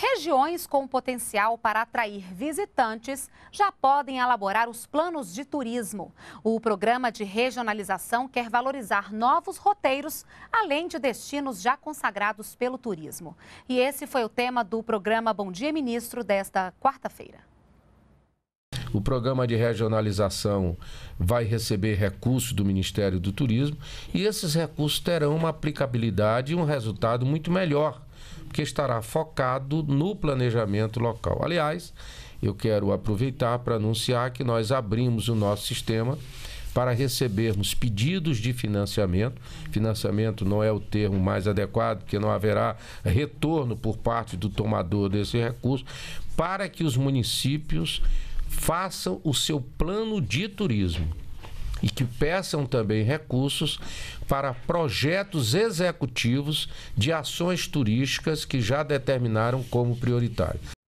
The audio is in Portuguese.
Regiões com potencial para atrair visitantes já podem elaborar os planos de turismo. O programa de regionalização quer valorizar novos roteiros, além de destinos já consagrados pelo turismo. E esse foi o tema do programa Bom Dia Ministro desta quarta-feira. O programa de regionalização vai receber recursos do Ministério do Turismo e esses recursos terão uma aplicabilidade e um resultado muito melhor porque estará focado no planejamento local. Aliás, eu quero aproveitar para anunciar que nós abrimos o nosso sistema para recebermos pedidos de financiamento. Financiamento não é o termo mais adequado, porque não haverá retorno por parte do tomador desse recurso, para que os municípios façam o seu plano de turismo e que peçam também recursos para projetos executivos de ações turísticas que já determinaram como prioritário.